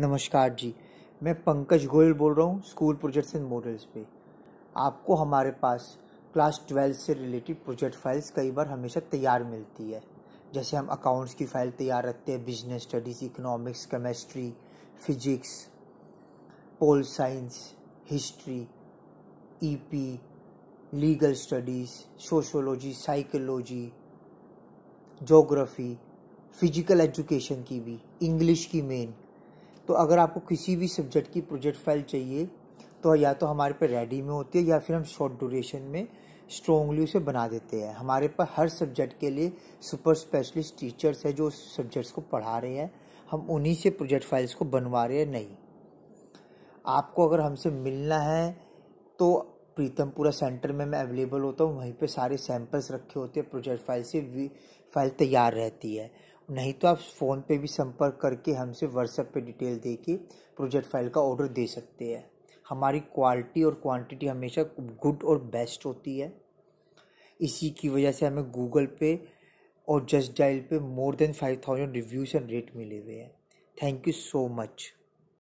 नमस्कार जी मैं पंकज गोयल बोल रहा हूँ स्कूल प्रोजेक्ट्स एंड मॉडल्स पे आपको हमारे पास क्लास ट्वेल्थ से रिलेटेड प्रोजेक्ट फाइल्स कई बार हमेशा तैयार मिलती है जैसे हम अकाउंट्स की फ़ाइल तैयार रखते हैं business studies economics chemistry physics pol science history ई legal studies sociology psychology geography physical education की भी इंग्लिश की मेन तो अगर आपको किसी भी सब्जेक्ट की प्रोजेक्ट फाइल चाहिए तो या तो हमारे पे रेडी में होती है या फिर हम शॉर्ट ड्यूरेशन में स्ट्रॉन्गली उसे बना देते हैं हमारे पास हर सब्जेक्ट के लिए सुपर स्पेशलिस्ट टीचर्स हैं जो उस सब्जेक्ट्स को पढ़ा रहे हैं हम उन्हीं से प्रोजेक्ट फाइल्स को बनवा रहे हैं नहीं आपको अगर हमसे मिलना है तो प्रीतमपुरा सेंटर में मैं अवेलेबल होता हूँ वहीं पे सारे सैम्पल्स रखे होते हैं प्रोजेक्ट फाइल से फाइल तैयार रहती है नहीं तो आप फ़ोन पे भी संपर्क करके हमसे व्हाट्सएप पे डिटेल दे के प्रोजेक्ट फाइल का ऑर्डर दे सकते हैं हमारी क्वालिटी और क्वांटिटी हमेशा गुड और बेस्ट होती है इसी की वजह से हमें गूगल पे और जस्ट डायल पे more than five thousand reviews and rate मिले हुए हैं थैंक यू सो मच